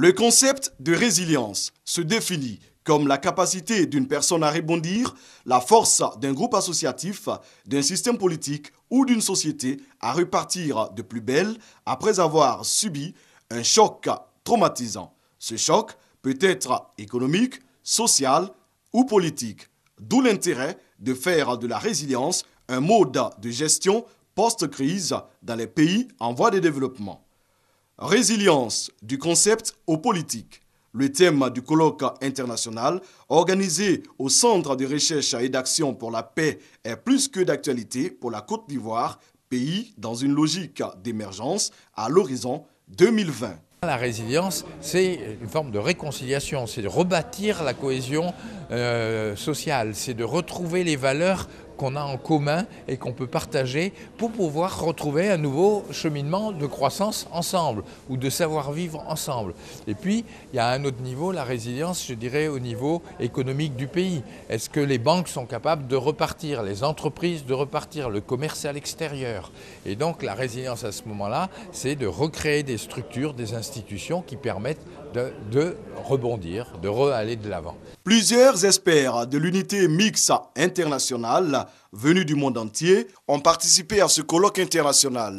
Le concept de résilience se définit comme la capacité d'une personne à rebondir, la force d'un groupe associatif, d'un système politique ou d'une société à repartir de plus belle après avoir subi un choc traumatisant. Ce choc peut être économique, social ou politique, d'où l'intérêt de faire de la résilience un mode de gestion post-crise dans les pays en voie de développement. Résilience du concept aux politiques. Le thème du colloque international organisé au Centre de recherche et d'action pour la paix est plus que d'actualité pour la Côte d'Ivoire, pays dans une logique d'émergence à l'horizon 2020. La résilience, c'est une forme de réconciliation, c'est de rebâtir la cohésion euh, sociale, c'est de retrouver les valeurs qu'on a en commun et qu'on peut partager pour pouvoir retrouver un nouveau cheminement de croissance ensemble ou de savoir-vivre ensemble. Et puis, il y a un autre niveau, la résilience, je dirais, au niveau économique du pays. Est-ce que les banques sont capables de repartir, les entreprises de repartir, le commerce à l'extérieur Et donc, la résilience à ce moment-là, c'est de recréer des structures, des institutions qui permettent de, rebondir, de re-aller de l'avant. Plusieurs experts de l'unité mixte internationale venus du monde entier ont participé à ce colloque international.